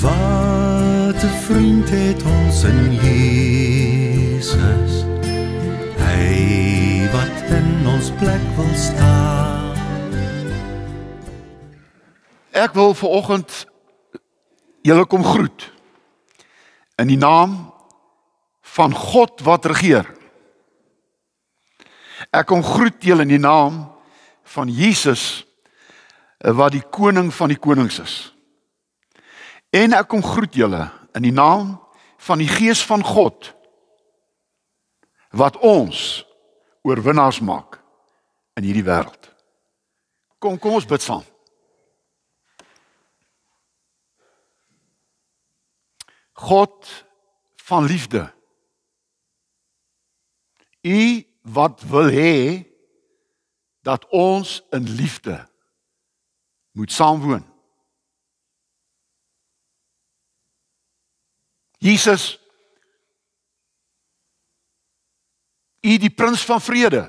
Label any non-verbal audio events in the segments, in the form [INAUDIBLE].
Wat 'n vriend het ons in Jesus. Hy wat in ons plek wil staan. Ek wil ver oggend julle kom groet. In die naam van God wat regeer. Ek kom groet julle in die naam van Jesus wat die koning van die konings is. En ek kom groet julle in die naam van die Gees van God wat ons oorwinnaars maak in hierdie wêreld. Kom kom ons bid saam. God van liefde. U wat wil hê dat ons in liefde moet saamwoon. Jesus U die prins van vrede.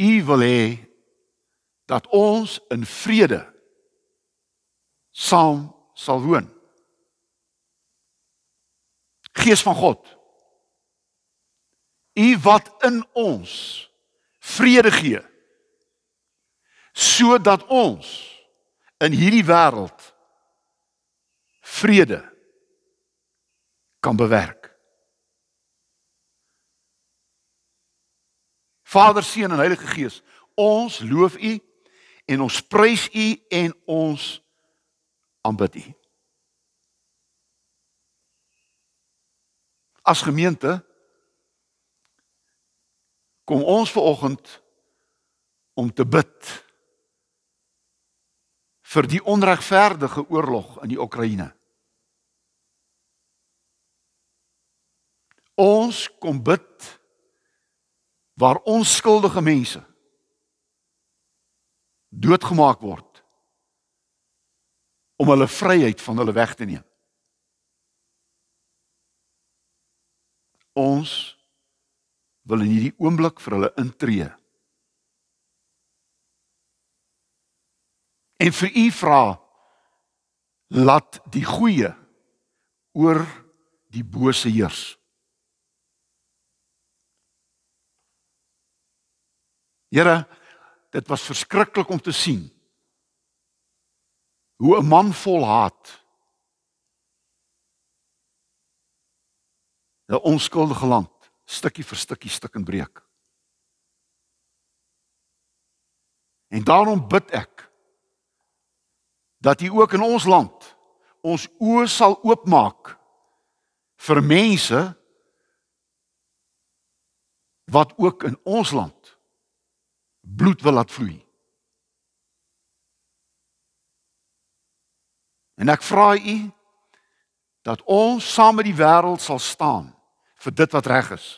U wil hê dat ons in vrede saam sal woon. Gees van God. U wat in ons vrede gee sodat ons in hierdie wêreld vrede kan bewerk. Vader, Seun en Heilige Gees, ons loof U en ons prys U en ons aanbid U. As gemeente kom ons ver oggend om te bid vir die onregverdige oorlog in die Oekraïne. Ons kom bid waar onskuldige mense doodgemaak word om hulle vryheid van hulle weg te neem. Ons wil in hierdie oomblik vir hulle intree. En vir u vra laat die goeie oor die bose heers. Here, dit was verskriklik om te sien hoe 'n man vol haat 'n onskuldige land stukkie vir stukkie stuk en breek. En daarom bid ek dat U ook in ons land ons oë sal oopmaak vir mense wat ook in ons land bloed wil laat vloei. En ek vra u dat ons saam met die wêreld sal staan vir dit wat reg is.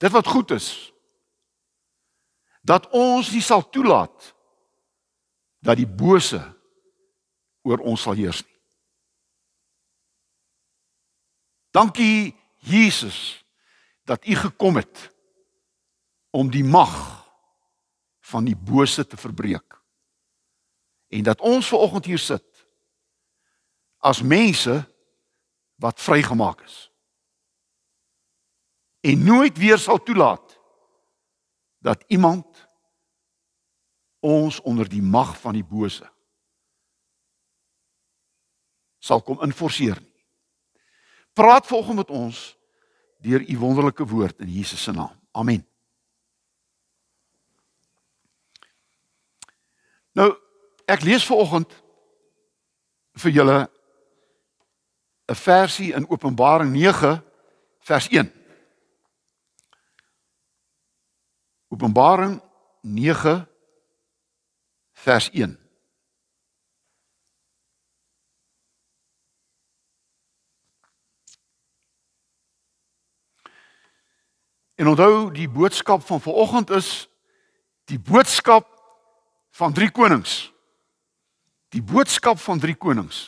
Dit wat goed is. Dat ons nie sal toelaat dat die bose oor ons sal heers nie. Dankie Jesus dat u gekom het om die mag van die bose te verbreek. En dat ons ver oggend hier sit as mense wat vrygemaak is. En nooit weer sal toelaat dat iemand ons onder die mag van die bose sal kom inforceer nie. Praat volgens met ons deur u wonderlike woord in Jesus se naam. Amen. Nou ek lees ver oggend vir julle 'n versie in Openbaring 9 vers 1. Openbaring 9 vers 1. En onthou die boodskap van vanoggend is die boodskap van drie konings. Die boodskap van drie konings.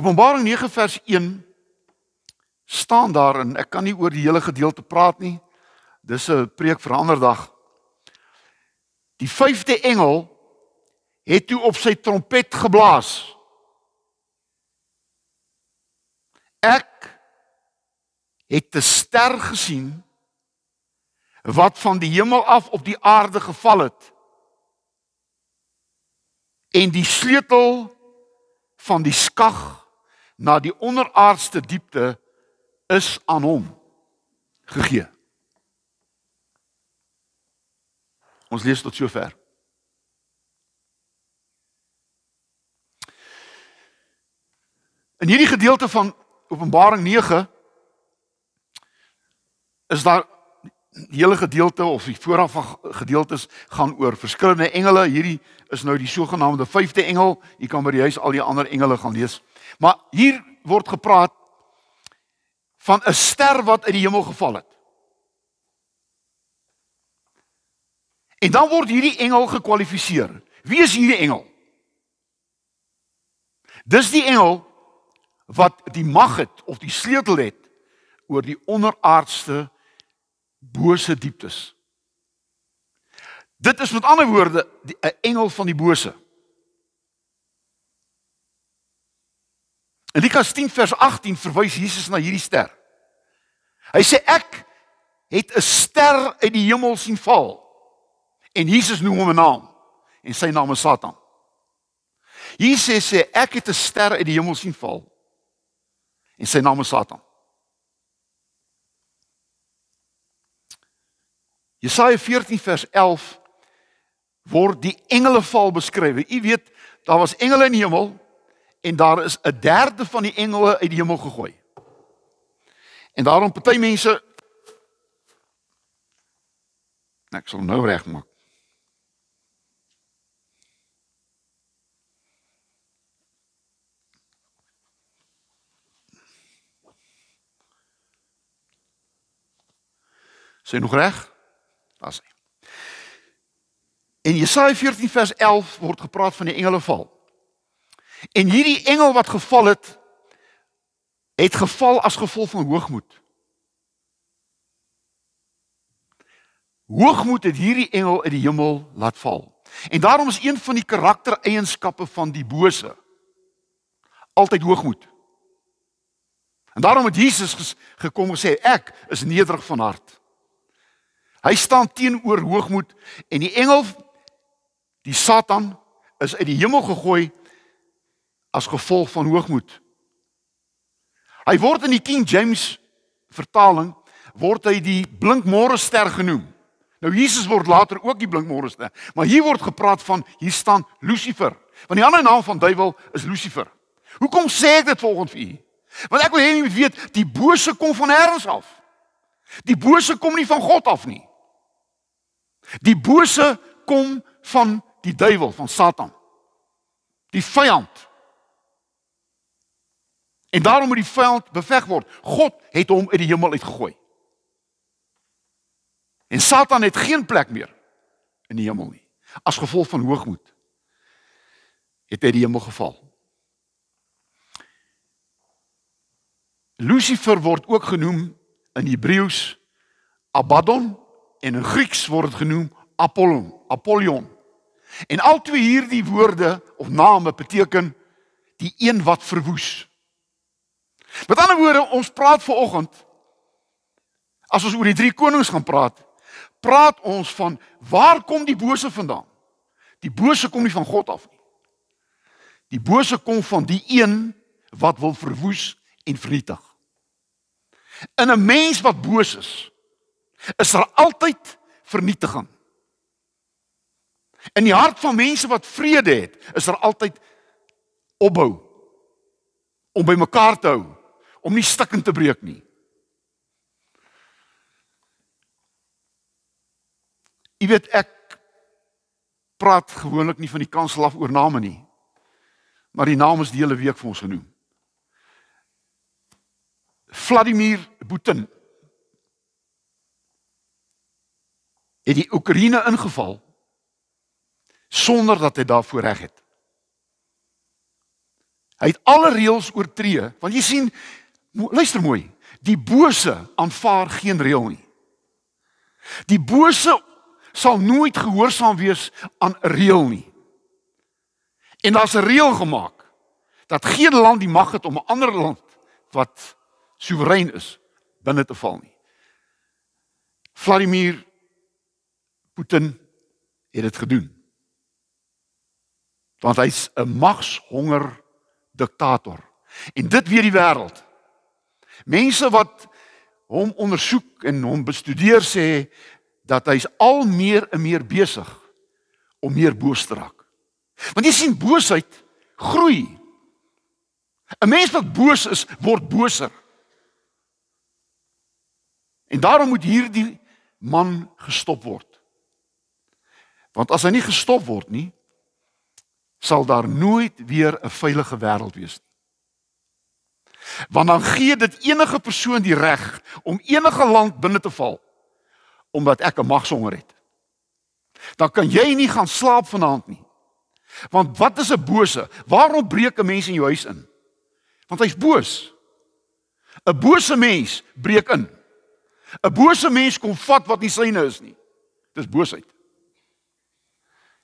Openbaring 9 vers 1 staan daar en ek kan nie oor die hele gedeelte praat nie. Dis 'n preek vir 'n ander dag. Die vyfde engel het toe op sy trompet geblaas. Ek het 'n ster gesien wat van die hemel af op die aarde geval het. En die sleutel van die skag na die onderaardste diepte is aan hom gegee. Ons lees tot sover. In hierdie gedeelte van Openbaring 9 is daar hele gedeelte of die vooraf gedeeltes gaan oor verskillende engele. Hierdie is nou die sogenaamde vyfde engel. U kan by die huis al die ander engele gaan lees. Maar hier word gepraat van 'n ster wat uit die hemel geval het. En dan word hierdie engel gekwalifiseer. Wie is hierdie engel? Dis die engel wat die mag het of die sleutel het oor die onderaardse bose dieptes. Dit is met ander woorde 'n engel van die bose. In Lukas 10 vers 18 verwys Jesus na hierdie ster. Hy sê ek het 'n ster uit die hemel sien val. En Jesus noem hom 'n naam en sy naam is Satan. Jesus sê ek het 'n ster uit die hemel sien val. En sy naam is Satan. Jesaja 14 vers 11 word die engeleval beskryf. U weet, daar was engele in die hemel en daar is 'n derde van die engele uit die hemel gegooi. En daarom party mense ek sal nou regmaak. Sien nog reg? as hy. In Jesaja 14 vers 11 word gepraat van die engeleval. En hierdie engel wat geval het het geval as gevolg van hoogmoed. Hoogmoed het hierdie engel uit die hemel laat val. En daarom is een van die karaktereienskappe van die bose altyd hoogmoed. En daarom het Jesus gekom gesê ek is nederig van hart. Hy staan teenoor hoogmoed en die engel die Satan is uit die hemel gegooi as gevolg van hoogmoed. Hy word in die King James vertaling word hy die blinkmore ster genoem. Nou Jesus word later ook die blinkmore ster, maar hier word gepraat van hier staan Lucifer. Want die ander naam van duiwel is Lucifer. Hoekom sê ek dit volgens vir u? Want ek wil hê jy moet weet die bose kom van elders af. Die bose kom nie van God af nie. Die bose kom van die duiwel, van Satan. Die vyand. En daarom moet die vyand beveg word. God het hom uit die hemel uitgegooi. En Satan het geen plek meer in die hemel nie. As gevolg van hoogmoed het hy die hemel geval. Lucifer word ook genoem in Hebreëus Abaddon en in Grieks word dit genoem Apollon, Apollyon. En al twee hierdie woorde of name beteken die een wat verwoes. Met ander woorde, ons praat ver oggend as ons oor die drie konings gaan praat, praat ons van waar kom die bose vandaan? Die bose kom nie van God af nie. Die bose kom van die een wat wil verwoes en vernietig. In 'n mens wat boos is, is daar altyd vernietiging. In die hart van mense wat vrede het, is daar altyd opbou om by mekaar te hou, om nie stukkend te breek nie. Jy weet ek praat gewoonlik nie van die kansel af oor name nie. Maar die naam is die hele week vir ons genoem. Vladimir Putin het die Oekraïne ingeval sonder dat hy daarvoor reg het. Hy het alle reëls oortree, want jy sien luister mooi, die bose aanvaar geen reël nie. Die bose sal nooit gehoorsaam wees aan 'n reël nie. En daar's 'n reël gemaak dat geen land die mag het om 'n ander land wat soewerein is binne te val nie. Vladimir Putin het dit gedoen. Want hy's 'n magshonger diktator. En dit weet die wêreld. Mense wat hom ondersoek en hom bestudeer sê dat hy's al meer en meer besig om meer boos te raak. Want jy sien boosheid groei. 'n Mens wat boos is, word boser. En daarom moet hierdie man gestop word. Want as hy nie gestop word nie, sal daar nooit weer 'n veilige wêreld wees nie. Want dan gee dit enige persoon die reg om enige land binne te val omdat ek 'n magsonger het. Dan kan jy nie gaan slaap vanaand nie. Want wat is 'n bose? Waarom breek 'n mens in jou huis in? Want hy's boos. 'n Bose mens breek in. 'n Bose mens kom vat wat nie syne is nie. Dis boosheid.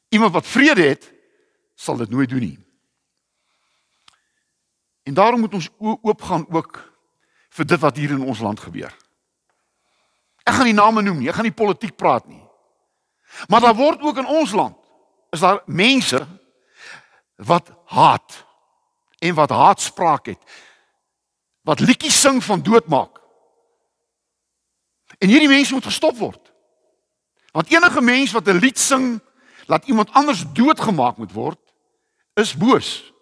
Iemand wat vrede het, sal dit nooit doen nie. En daarom moet ons oop gaan ook vir dit wat hier in ons land gebeur. Ek gaan nie name noem nie, ek gaan nie politiek praat nie. Maar daar word ook in ons land is daar mense wat haat en wat haatspraak het. Wat liedjies sing van doodmaak. En hierdie mense moet gestop word. Want enige mens wat 'n lied sing laat iemand anders doodgemaak moet word is boos.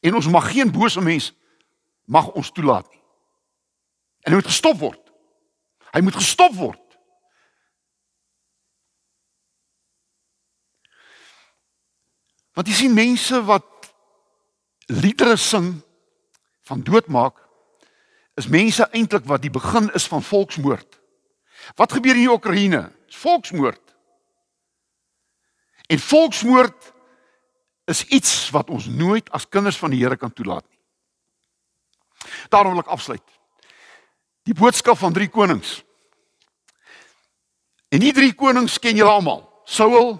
En ons mag geen bose mens mag ons toelaat nie. En hy moet gestop word. Hy moet gestop word. Want jy sien mense wat liedere sing van doodmaak is mense eintlik wat die begin is van volksmoord. Wat gebeur in die Oekraïne? Volksmoord. En volksmoord is iets wat ons nooit as kinders van die Here kan toelaat nie. Daarom wil ek afsluit. Die boodskap van drie konings. En die drie konings ken julle almal. Saul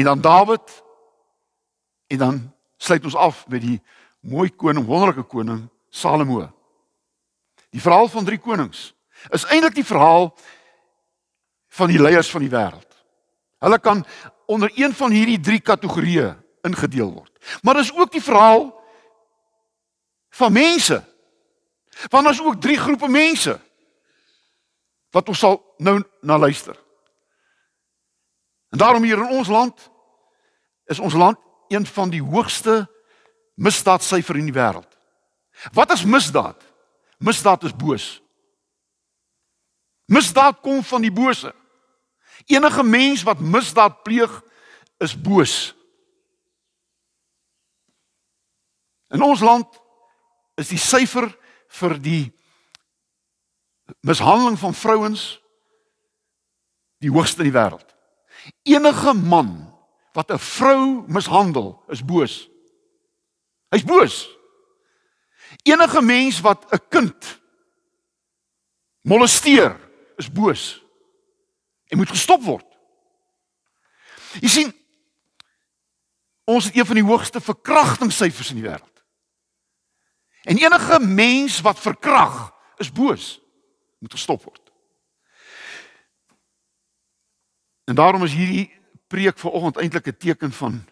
en dan Dawid en dan sluit ons af met die mooi koning, wonderlike koning Salomo. Die verhaal van drie konings is eintlik die verhaal van die leiers van die wêreld. Hulle kan onder een van hierdie drie kategorieë ingedeel word. Maar daar is ook die verhaal van mense. Want ons ook drie groepe mense wat ons sal nou na luister. En daarom hier in ons land is ons land een van die hoogste misdaadsyfer in die wêreld. Wat is misdaad? Misdaad is boos. Misdaad kom van die bose. Enige mens wat misdaad pleeg is boos. In ons land is die syfer vir die mishandeling van vrouens die hoogste in die wêreld. Enige man wat 'n vrou mishandel, is boos. Hy's boos. Enige mens wat 'n kind molesteer, is boos en moet gestop word. Jy sien ons het een van die hoogste verkrachtingssyfers in die wêreld. En enige mens wat verkrag is boos moet gestop word. En daarom is hierdie preek vanoggend eintlik 'n teken van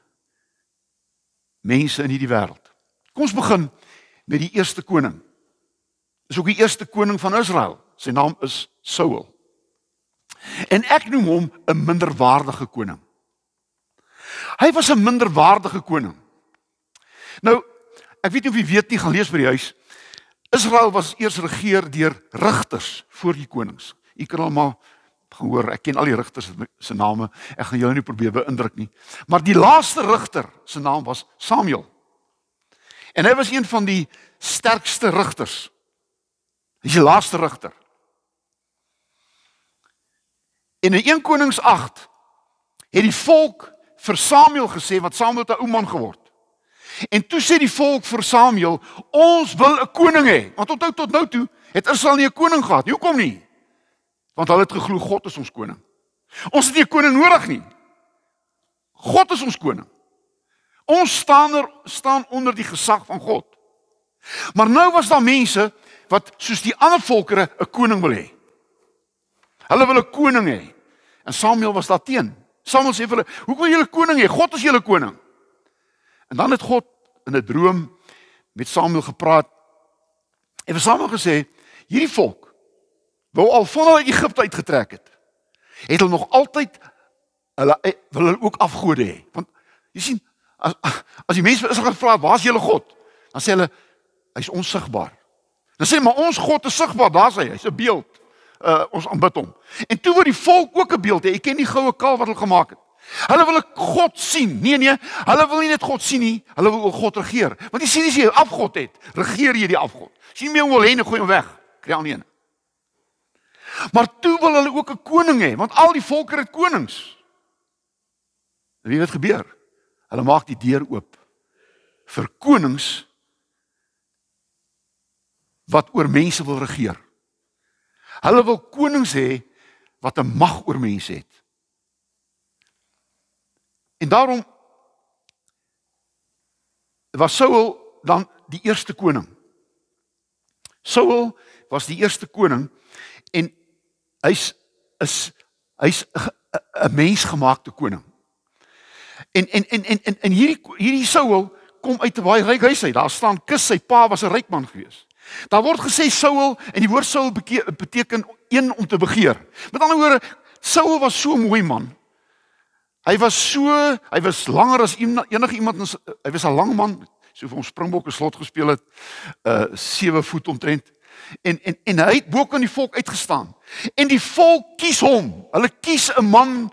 mense in hierdie wêreld. Kom ons begin met die eerste koning. Is ook die eerste koning van Israel. Sy naam is Saul. So En ek noem hom 'n minderwaardige koning. Hy was 'n minderwaardige koning. Nou, ek weet nie of jy weet nie, gaan lees by die huis. Israel was eers geregeer deur rigters voor die konings. U kan almal gaan hoor, ek ken al die rigters se name. Ek gaan julle nie probeer beïndruk nie. Maar die laaste rigter se naam was Samuel. En hy was een van die sterkste rigters. Hy's die laaste rigter. En in 1 Konings 8 het die volk vir Samuel gesê wat Samuel 'n ou man geword. En toe sê die volk vir Samuel, ons wil 'n koning hê. Want onthou tot nou toe het Israel nie 'n koning gehad nie. Hoekom nie? Want hulle het geglo God is ons koning. Ons het nie 'n koning nodig nie. God is ons koning. Ons staan er staan onder die gesag van God. Maar nou was daar mense wat soos die ander volkere 'n koning wil hê. Hulle wil 'n koning hê. En Samuel was daar teen. Samuel sê vir hulle: "Hoekom wil julle koning hê? God is julle koning." En dan het God in 'n droom met Samuel gepraat. En vir Samuel gesê: "Hierdie volk wou al van hulle Egipte uitgetrek het. Het hulle nog altyd hulle eh, wil hulle ook afgode hê. Want jy sien, as as die mense Israel vra: "Waar's julle God?" dan sê hulle: "Hy's onsigbaar." Dan sê hy: "Maar ons God is sigbaar. Daar's hy. Hy's 'n beeld." uh, ons aanbid hom. En toe word die volk ook 'n beeld hê. Jy ken die goue kalf wat hulle gemaak het. Hulle wil God sien. Nee nee, hulle wil nie net God sien nie, hulle wil ook God regeer. Want jy sien as jy afgod het, regeer jy die afgod. As jy nie meer wil hê nie, gooi hom weg. Kry al nie een. Maar toe wil hulle ook 'n koning hê, want al die volke het konings. En wie het gebeur? Hulle maak die deur oop vir konings wat oor mense wil regeer. Hulle wil konings hê wat 'n mag oor mense het. En daarom was Saul dan die eerste koning. Saul was die eerste koning en hy's is hy's 'n mensgemaakte koning. En en en en en hierdie hierdie Saul kom uit 'n baie ryk huis uit. Daar staan kus sy pa was 'n ryk man geweest. Daar word gesê Saul en die woord Saul beteken een om te begeer. Met ander woorde, Saul was so 'n mooi man. Hy was so, hy was langer as enige iemand, hy was 'n lang man, so vir ons Springbokke slot gespeel het, uh eh, 7 voet omtrent. En en en hy het bo kan die volk uitgestaan. En die volk kies hom. Hulle kies 'n man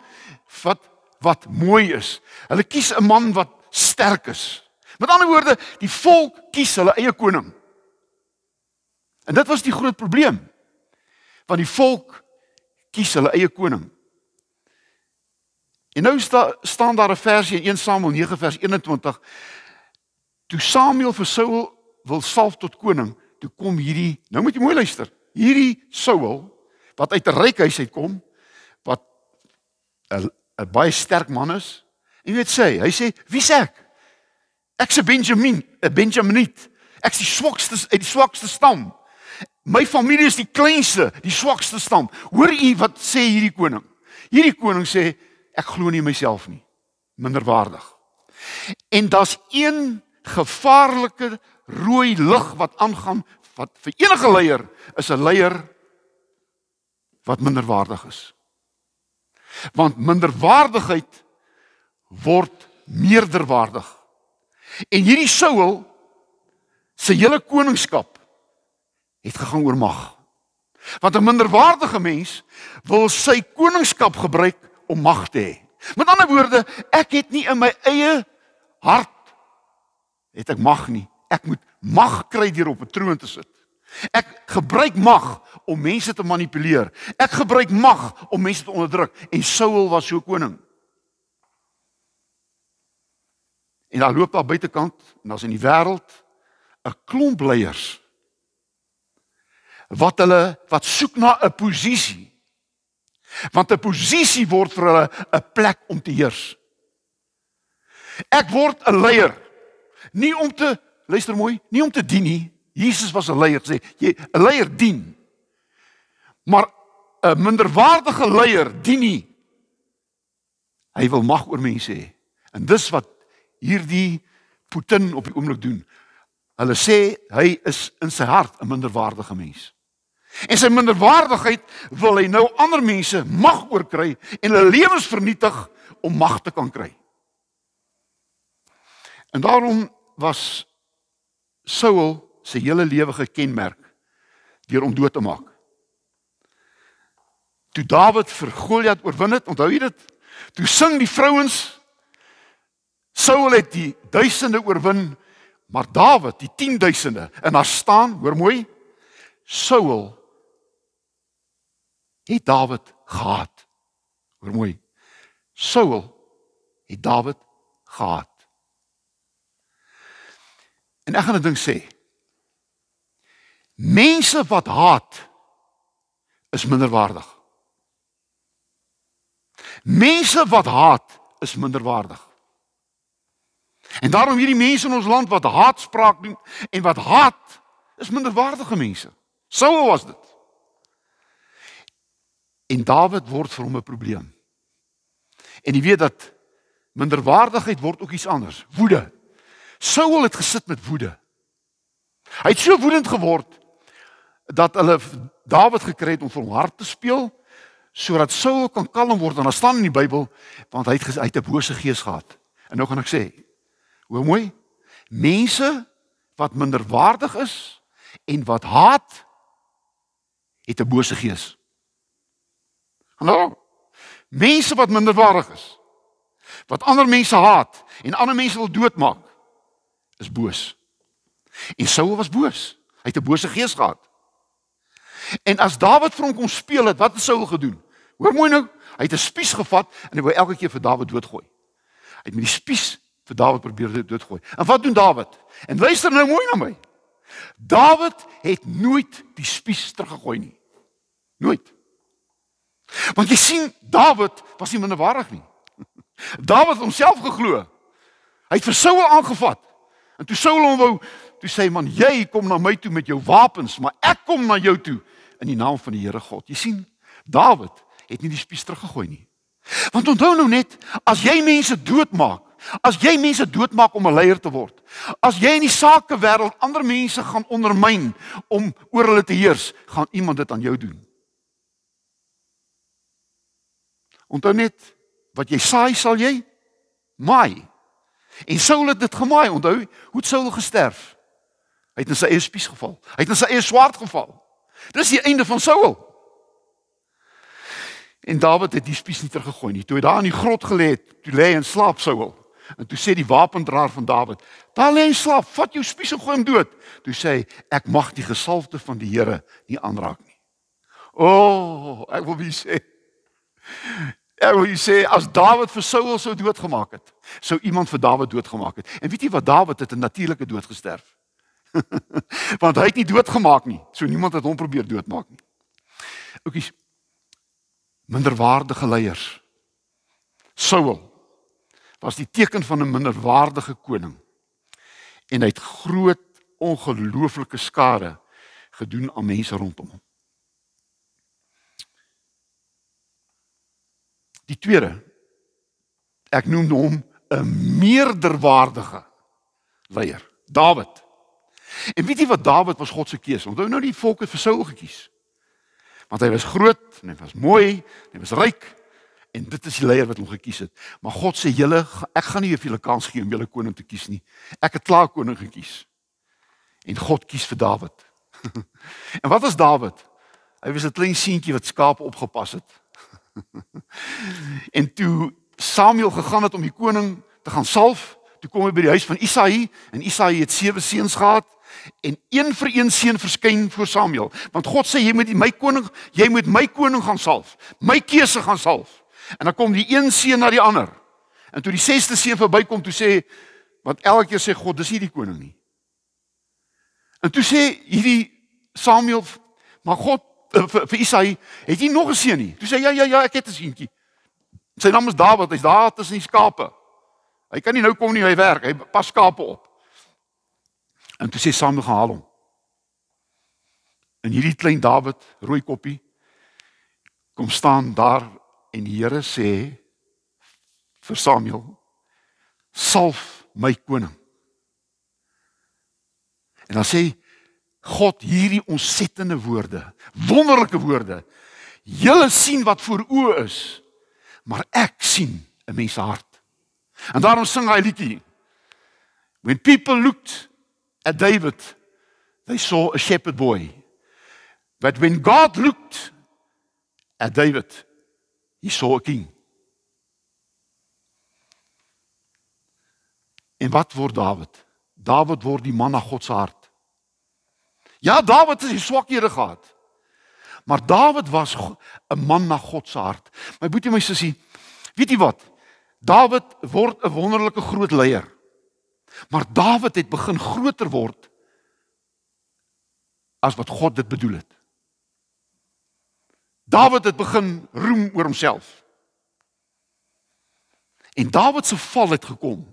wat wat mooi is. Hulle kies 'n man wat sterk is. Met ander woorde, die volk kies hulle eie koning. En dit was die groot probleem. Want die volk kies hulle eie koning. En nou sta, staan daar 'n versie in 1 Samuel 9 vers 21. Toe Samuel vir Saul wil salf tot koning, toe kom hierdie, nou moet jy mooi luister. Hierdie Saul wat uit 'n ryk huis uitkom, wat 'n 'n baie sterk man is. Jy weet sê, hy sê, "Wie sê ek? Ek's 'n Benjamin, 'n Benjaminit. Ek's die swakste uit die swakste stam." My familie is die kleinste, die swakste stam. Hoor u wat sê hierdie koning? Hierdie koning sê ek glo nie myself nie. Minderwaardig. En daar's een gevaarlike rooi lig wat aangaan wat vir enige leier is 'n leier wat minderwaardig is. Want minderwaardigheid word meerderwaardig. En hierdie Saul se hele koningskap het gegaan oor mag. Want 'n minderwaardige mens wil sy koningskap gebruik om mag te hê. Met ander woorde, ek het nie in my eie hart het ek mag nie. Ek moet mag kry deur op 'n troon te sit. Ek gebruik mag om mense te manipuleer. Ek gebruik mag om mense te onderdruk en Saul was so koning. En daar loop daar buitekant en daar's in die wêreld 'n klomp leiers wat hulle wat soek na 'n posisie. Want 'n posisie word vir hulle 'n plek om te heers. Ek word 'n leier. Nie om te luister mooi, nie om te dien nie. Jesus was 'n leier sê, jy 'n leier dien. Maar 'n minderwaardige leier dien nie. Hy wil mag oor mense hê. En dis wat hierdie Putin op die oomblik doen. Hulle sê hy is in sy hart 'n minderwaardige mens. En sy minderwaardigheid wil hy nou ander mense mag oorkry en hulle lewens vernietig om mag te kan kry. En daarom was Saul sy hele lewe gekenmerk deur om dood te maak. Toe Dawid vir Goliat oorwin het, onthou jy dit? Toe sing die vrouens Saul het die duisende oorwin, maar Dawid die 10 duisende. En daar staan, hoor mooi, Saul het Dawid gehaat. Hoor mooi. Saul het Dawid gehaat. En ek gaan 'n ding sê. Mense wat haat is minderwaardig. Mense wat haat is minderwaardig. En daarom hierdie mense in ons land wat haatspraak doen en wat haat is minderwaardige mense. Saul was dit. En Dawid word vir hom 'n probleem. En jy weet dat minderwaardigheid word ook iets anders, woede. Saul het gesit met woede. Hy het so woedend geword dat hulle Dawid gekry het om vir hom hard te speel sodat Saul kan kalm word en daar staan in die Bybel want hy het ges, hy het 'n bose gees gehad. En nou gaan ek sê, hoe mooi mense wat minderwaardig is en wat haat het 'n bose gees. Hallo. Mense wat minderwaardig is. Wat ander mense haat en ander mense wil doodmaak is boos. En Saul was boos. Hy het 'n bose gees gehad. En as Dawid vir hom kom speel het, wat het Saul gedoen? Hoor mooi nou, hy het 'n spies gevat en hy wou elke keer vir Dawid doodgooi. Hy het met die spies vir Dawid probeer doodgooi. En wat doen Dawid? En luister nou mooi na my. Dawid het nooit die spies teruggegooi nie. Nooit. Want jy sien Dawid was nie minderwaardig nie. [LAUGHS] Dawid het homself geglo. Hy het vir Saul aangevat. En toe Saul hom wou, toe sê hy man, jy kom na my toe met jou wapens, maar ek kom na jou toe in die naam van die Here God. Jy sien, Dawid het nie die spies teruggegooi nie. Want onthou nou net, as jy mense doodmaak, as jy mense doodmaak om 'n leier te word, as jy in die sakewêreld ander mense gaan ondermyn om oor hulle te heers, gaan iemand dit aan jou doen. Onthou net wat jy saai sal jy maai. En Saul het dit gemaai, onthou, hoe het Saul gesterf? Hy het in sy eie spies geval. Hy het in sy eie swaard geval. Dis die einde van Saul. En Dawid het die spies nie teruggegooi nie. Toe hy daar in die grot gelê het, toe lê hy in slaap Saul. En toe sê die wapendraer van Dawid: "Daar lê hy slaap, vat jou spies en gooi hom dood." Toe sê hy: "Ek mag die gesalfde van die Here nie aanraak nie." O, oh, ek wil wie sê. Ja, Ek wil sê as Dawid vir Saul sou doodgemaak het, sou iemand vir Dawid doodgemaak het. En weet jy wat Dawid het 'n natuurlike dood gesterf. [LAUGHS] Want hy het nie doodgemaak nie. So niemand het hom probeer doodmaak nie. Oekies minderwaardige leiers. Saul was die teken van 'n minderwaardige koning. En hy het groot ongelooflike skade gedoen aan mense rondom hom. Die tweede ek noem hom 'n meerderwaardige leier, Dawid. En weet jy wat Dawid was God se keuse? Onthou nou die volk het vir Saul gekies. Want hy was groot, hy was mooi, hy was ryk en dit is die leier wat hom gekies het. Maar God sê julle ek gaan nie vir julle kans gee om julle koning te kies nie. Ek het klaar koning gekies. En God kies vir Dawid. [LAUGHS] en wat was Dawid? Hy was 'n klein seentjie wat skaap opgepas het. [LAUGHS] en toe Samuel gegaan het om die koning te gaan salf, toe kom hy by die huis van Isaï en Isaï het sewe seuns gehad en een vir een seun verskyn voor Samuel, want God sê jy moet my koning, jy moet my koning gaan salf, my keuse gaan salf. En dan kom die een seun na die ander. En toe die 6ste seun verbykom, toe sê wat elke keer sê God, dis hier die koning nie. En toe sê hierdie Samuel, maar God Eh, vir, vir Isai, het jy nog 'n seun nie? Toe sê hy ja ja ja, ek het 'n seuntjie. Sy naam is Dawid, hy's daar tussen die skape. Hy kan nie nou kom nie, hy werk, hy pas skape op. En toe sê Samuel gehaal hom. En hierdie klein Dawid, rooi koppies, kom staan daar en die Here sê vir Samuel: "Salf my koning." En dan sê hy: God hierdie ontsettende woorde, wonderlike woorde. Julle sien wat voor oë is, maar ek sien 'n mens se hart. En daarom sing hy liedjie. When people looked at David, they saw a shepherd boy. But when God looked at David, he saw a king. En wat word Dawid? Dawid word die man na God se hart. Ja, Dawid het sy swakhede gehad. Maar Dawid was 'n man na God se hart. My boetie my sussie, weet jy wat? Dawid word 'n wonderlike groot leier. Maar Dawid het begin groter word as wat God dit bedoel het. Dawid het begin roem oor homself. En Dawid se val het gekom.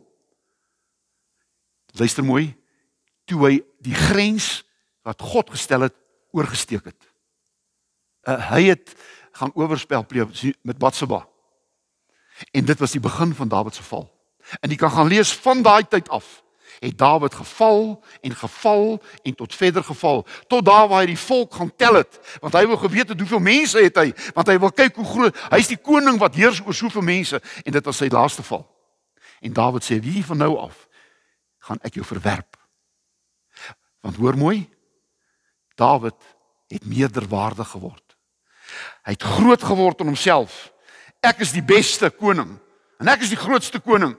Luister mooi, toe hy die grens wat God gestel het, oorgesteek het. Uh, hy het gaan oorspel met Batseba. En dit was die begin van Dawid se val. En jy kan gaan lees van daai tyd af het Dawid geval en geval en tot verder geval tot daar waar hy die volk gaan tel het want hy wil geweet het hoeveel mense het hy want hy wil kyk hoe groot hy's die koning wat heers oor soveel mense en dit was sy laaste val en Dawid sê wie van nou af gaan ek jou verwerp want hoor mooi Dawid het meerderwaardig geword. Hy het groot geword in homself. Ek is die beste koning en ek is die grootste koning.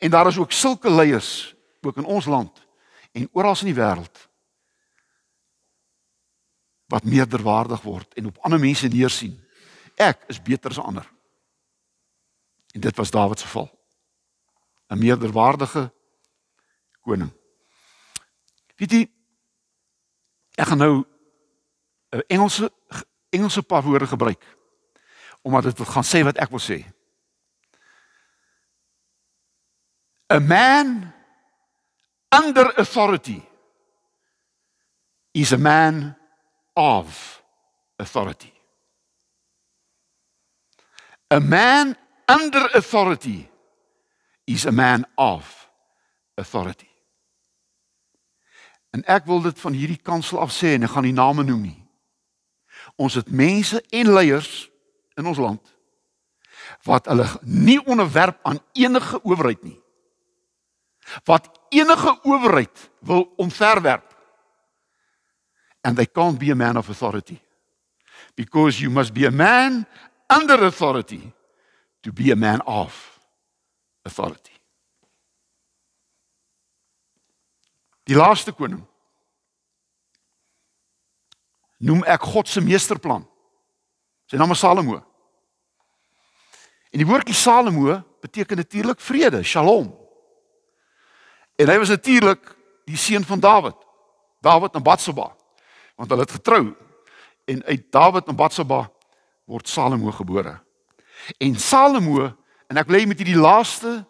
En daar is ook sulke leiers ook in ons land en oral in die wêreld wat meerderwaardig word en op ander mense neersien. Ek is beter as ander. En dit was Dawid se geval. 'n Meerderwaardige koning. Weet jy Ek gaan nou 'n eh, Engelse Engelse paar woorde gebruik omdat dit gaan sê wat ek wil sê. A man under authority is a man of authority. A man under authority is a man of authority. En ek wil dit van hierdie kansel af sê en ek gaan nie name noem nie. Ons het mense en leiers in ons land wat hulle nie onderwerp aan enige owerheid nie. Wat enige owerheid wil omverwerp. And they can't be a man of authority because you must be a man under authority to be a man of authority. Die laaste koning noem ek God se meesterplan. Sy naam is Salomo. En die woordjie Salomo beteken natuurlik vrede, Shalom. En hy was natuurlik die seun van Dawid. Dawid en Batsheba. Want hulle het getrou en uit Dawid en Batsheba word Salomo gebore. En Salomo, en ek lê met hierdie laaste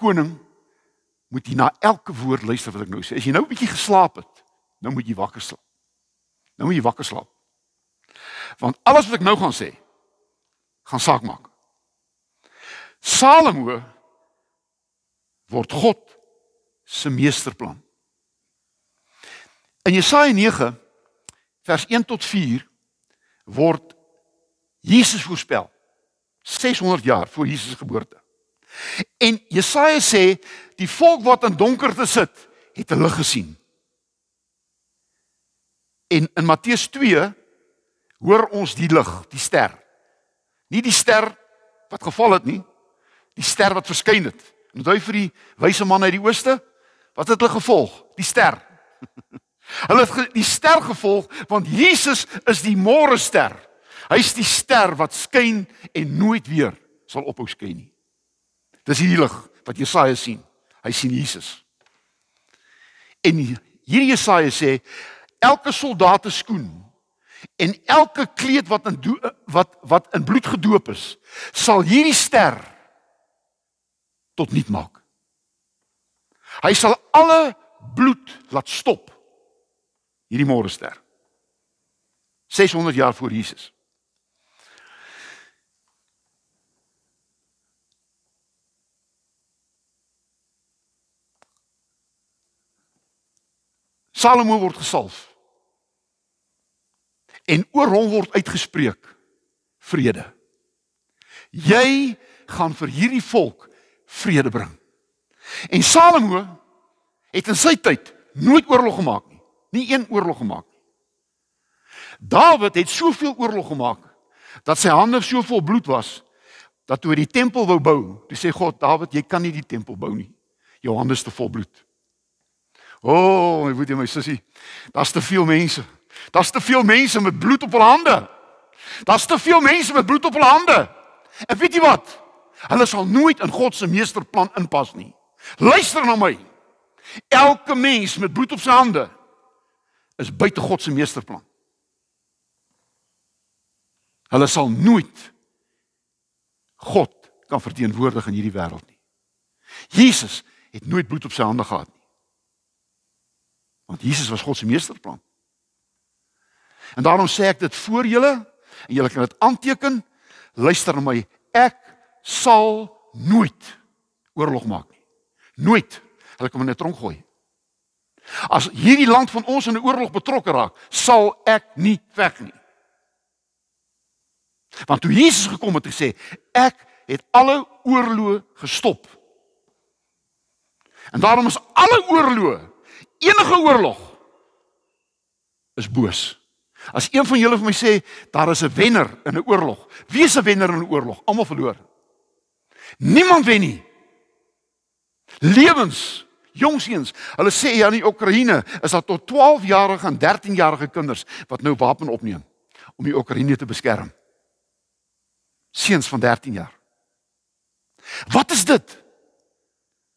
koning moet jy na elke woord luister wat ek nou sê. As jy nou 'n bietjie geslaap het, nou moet jy wakker slaap. Nou moet jy wakker slaap. Want alles wat ek nou gaan sê, gaan saak maak. Salomo word God se meesterplan. In Jesaja 9 vers 1 tot 4 word Jesus voorspel 600 jaar voor Jesus geboorte. En Jesaja sê die volk wat in donkerte sit, het 'n lig gesien. En in Matteus 2 hoor ons die lig, die ster. Nie die ster wat geval het nie, die ster wat verskyn het. En onthou vir die wyse man uit die ooste, wat het hulle gevolg? Die ster. [LAUGHS] Hulle het die ster gevolg want Jesus is die môre ster. Hy's die ster wat skyn en nooit weer sal ophou skyn nie. Dis heilig wat Jesaja sien. Hy sien Jesus. En hier Jesaja sê elke soldaat se skoen en elke kleed wat in wat wat in bloed gedoop is, sal hierdie ster tot niet maak. Hy sal alle bloed laat stop hierdie môre ster. 600 jaar voor Jesus. Salomo word gesalf. En oor hom word uitgespreek vrede. Jy gaan vir hierdie volk vrede bring. En Salomo het in sy tyd nooit oorlog gemaak nie. Nie een oorlog gemaak nie. Dawid het soveel oorlog gemaak dat sy hande so vol bloed was dat toe hy die tempel wou bou, toe sê God: "Dawid, jy kan nie die tempel bou nie. Jou hande is te vol bloed." O, oh, my broer en my sussie, daar's te veel mense. Daar's te veel mense met bloed op hul hande. Daar's te veel mense met bloed op hul hande. En weet jy wat? Hulle sal nooit in God se meesterplan inpas nie. Luister na my. Elke mens met bloed op sy hande is buite God se meesterplan. Hulle sal nooit God kan verteenwoordig in hierdie wêreld nie. Jesus het nooit bloed op sy hande gehad nie. Want Jesus was God se meesterplan. En daarom sê ek dit vir julle en julle kan dit aanteken. Luister na my. Ek sal nooit oorlog maak nie. Nooit. Hulle kom in 'n tronk gooi. As hierdie land van ons in 'n oorlog betrokke raak, sal ek nie veg nie. Want toe Jesus gekom het en gesê, ek het alle oorloë gestop. En daarom is alle oorloë enige oorlog is boos. As een van julle vir my sê daar is 'n wenner in 'n oorlog, wie is 'n wenner in 'n oorlog? Almal verloor. Niemand wen nie. Lewens, jongseuns, hulle sê ja in die Oekraïne is daar tot 12-jarige en 13-jarige kinders wat nou wapen opneem om die Oekraïne te beskerm. Seuns van 13 jaar. Wat is dit?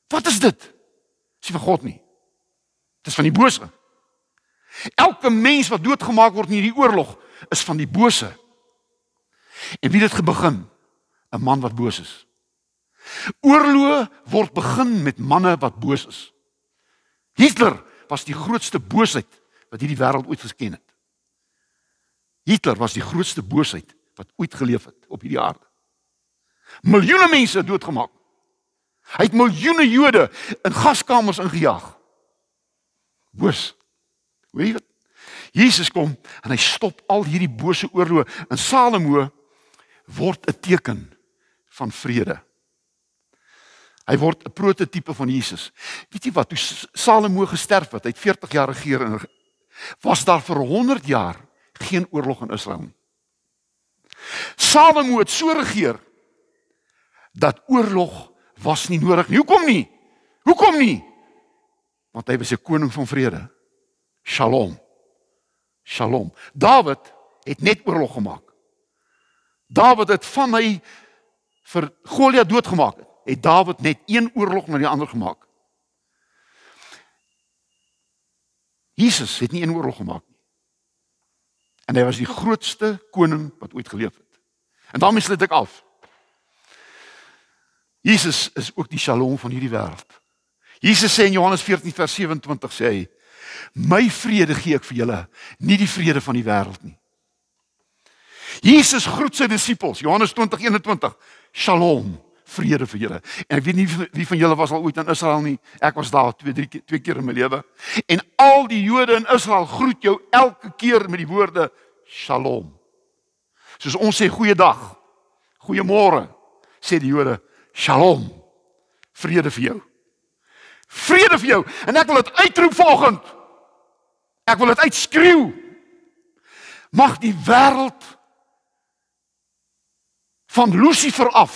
Wat is dit? Dis vir God nie. Dis van die bose. Elke mens wat doodgemaak word in hierdie oorlog is van die bose. En wie het dit begin? 'n Man wat boos is. Oorloë word begin met manne wat boos is. Hitler was die grootste boosheid wat hierdie wêreld ooit gesken het. Hitler was die grootste boosheid wat ooit geleef het op hierdie aarde. Miljoene mense doodgemaak. Hy het miljoene Jode in gaskamers ingejaag hoors. Hoor jy? Jesus kom en hy stop al hierdie bose oorlog in Salemo word 'n teken van vrede. Hy word 'n prototipe van Jesus. Weet jy wat? Toe Salemo gesterf het, hy het 40 jaar geregeer en was daar vir 100 jaar geen oorlog in Israel nie. Salemo het so geregeer dat oorlog was nie nodig nie. Hoekom nie? Hoekom nie? want hy was 'n koning van vrede. Shalom. Shalom. Dawid het net oorlog gemaak. Dawid het van hy vir Goliat doodgemaak het. Het Dawid net een oorlog na die ander gemaak. Jesus het nie een oorlog gemaak nie. En hy was die grootste koning wat ooit geleef het. En daarmee sluit ek af. Jesus is ook die Shalom van hierdie wêreld. Jesus sê in Johannes 14:27 sê hy: "My vrede gee ek vir julle, nie die vrede van die wêreld nie." Jesus groet sy disippels, Johannes 20:21, "Shalom, vrede vir julle." En ek weet nie wie van julle was al ooit in Israel nie. Ek was daar twee drie twee keer in my lewe. En al die Jode in Israel groet jou elke keer met die woorde "Shalom." Soos ons sê goeiedag, goeiemôre, sê die Jode "Shalom." Vrede vir jou. Vrede vir jou. En ek wil dit uitroep vanoggend. Ek wil dit uitskreeu. Mag die wêreld van Lucifer af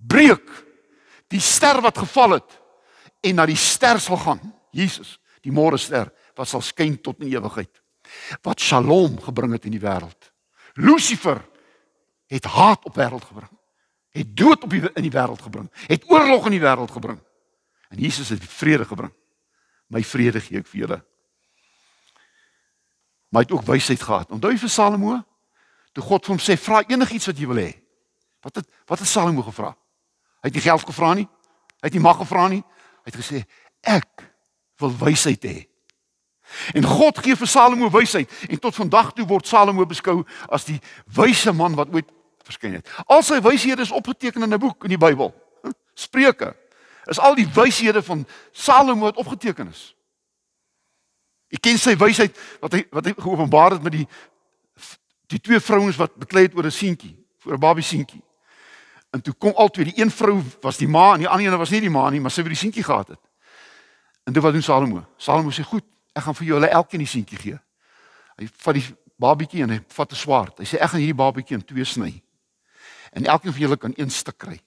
breek. Die ster wat geval het en na die ster sal gaan. Jesus, die môre ster wat sal skyn tot in ewigheid. Wat Shalom gebring het in die wêreld. Lucifer het haat op wêreld gebring. Het dood op die, in die wêreld gebring. Het oorlog in die wêreld gebring. En Jesus het vrede gebring. My vrede gee ek vir julle. Maar hy het ook wysheid gehad. Onthou jy vir Salomo? Toe God vir hom sê: "Vra enigiets wat jy wil hê." Wat het wat het Salomo gevra? Hy het nie geld gevra nie. Hy het nie mag gevra nie. Hy het gesê: "Ek wil wysheid hê." En God gee vir Salomo wysheid en tot vandag toe word Salomo beskou as die wyse man wat ooit verskyn het. Al sy wyshede is opgeteken in 'n boek in die Bybel. Spreuke is al die wyshede van Salomo wat opgeteken is. Jy ken sy wysheid wat hy wat hy geopenbaar het met die die twee vrouens wat beklei het oor 'n seentjie, vir 'n babie seentjie. En toe kom altyd die een vrou was die ma en die ander een was nie die ma nie, maar sy het die seentjie gehad het. En toe wat doen Salomo? Salomo sê goed, ek gaan vir julle elkeen die seentjie gee. Hy vat die babietjie en hy vat 'n swaard. Hy sê ek gaan hierdie babietjie in twee sny. En elkeen van julle kan een stuk kry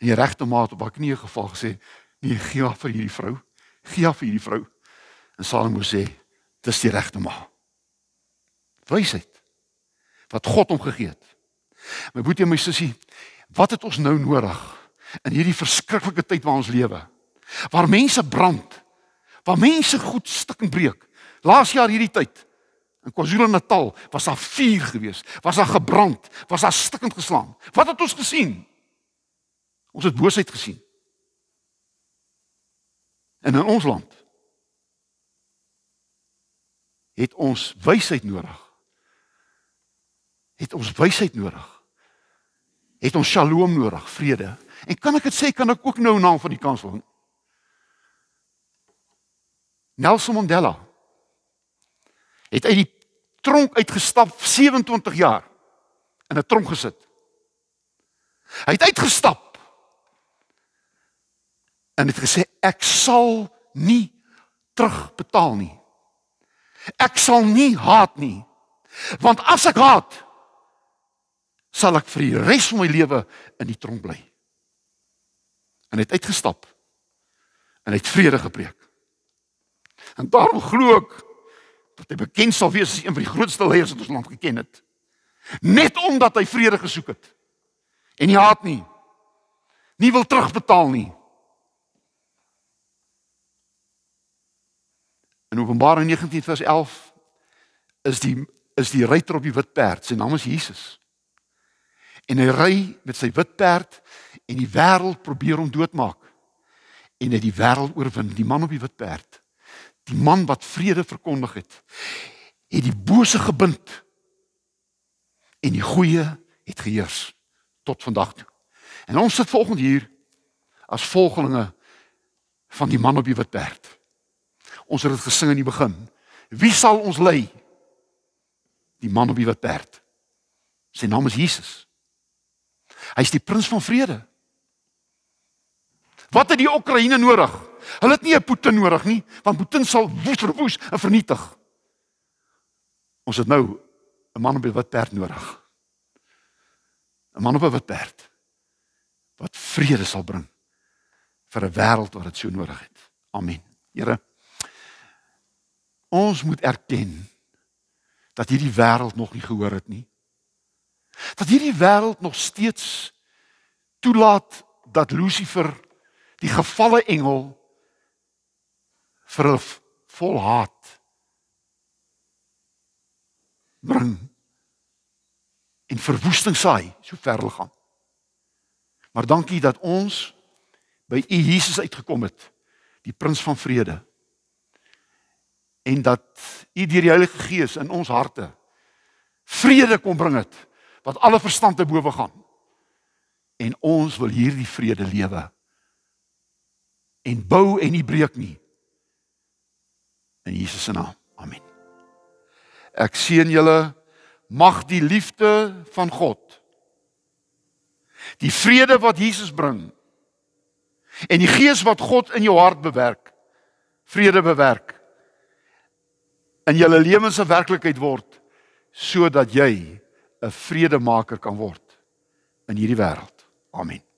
in die regte maat op haar knieë geval gesê: "Nee, gee haar vir hierdie vrou. Gee haar vir hierdie vrou." En Salomo sê: "Dis die regte maat." Wysheid wat God hom gegee het. My boetie en my sussie, wat het ons nou nodig in hierdie verskriklike tyd waar ons lewe? Waar mense brand, waar mense goed stik en breek. Laas jaar hierdie tyd in KwaZulu-Natal was daar vuur geweest, was daar gebrand, was daar stikend geslaan. Wat het ons gesien? Ons het boosheid gesien. En in ons land het ons wysheid nodig. Het ons wysheid nodig. Het ons shalom nodig, vrede. En kan ek dit sê kan ek ook nou naam van die kans hoor? Nelson Mandela het uit die tronk uitgestap 27 jaar in 'n tronk gesit. Hy het uitgestap en het gesê ek sal nie terugbetaal nie. Ek sal nie haat nie. Want as ek haat sal ek vir die res van my lewe in die tronk bly. En het uitgestap en het vrede gepreek. En daarom glo ek dat hy bekend sal wees as een van die grootste leiers wat ons land geken het. Net omdat hy vrede gesoek het en nie haat nie. Nie wil terugbetaal nie. In Openbaring 19 vers 11 is die is die ryter op die wit perd, sy naam is Jesus. En hy ry met sy wit perd en die wêreld probeer hom doodmaak. En hy die wêreld oorwin, die man op die wit perd. Die man wat vrede verkondig het, het die bose gebind en die goeie het geheers tot vandag toe. En ons sit volgende hier as volgelinge van die man op die wit perd. Ons het dit gesing in die begin. Wie sal ons lei? Die man op die wit perd. Sy naam is Jesus. Hy is die prins van vrede. Wat het die Oekraïne nodig? Hulle het nie 'n Putin nodig nie, want Putin sal woes verwoes en vernietig. Ons het nou 'n man op die wit perd nodig. 'n Man op 'n wit perd wat vrede sal bring vir 'n wêreld wat dit so nodig het. Amen. Here ons moet erken dat hierdie wêreld nog nie gehoor het nie. Dat hierdie wêreld nog steeds toelaat dat Lucifer, die gefalle engel, vir hulle vol haat bring en verwoesting saai so ver hulle gaan. Maar dankie dat ons by U Jesus uitgekom het, die prins van vrede en dat U deur die Heilige Gees in ons harte vrede kom bring het wat alle verstand te bowe gaan. En ons wil hierdie vrede lewe en bou en nie breek nie. In Jesus se naam. Amen. Ek seën julle mag die liefde van God die vrede wat Jesus bring en die gees wat God in jou hart bewerk vrede bewerk in jou lewens se werklikheid word sodat jy 'n vredemaker kan word in hierdie wêreld. Amen.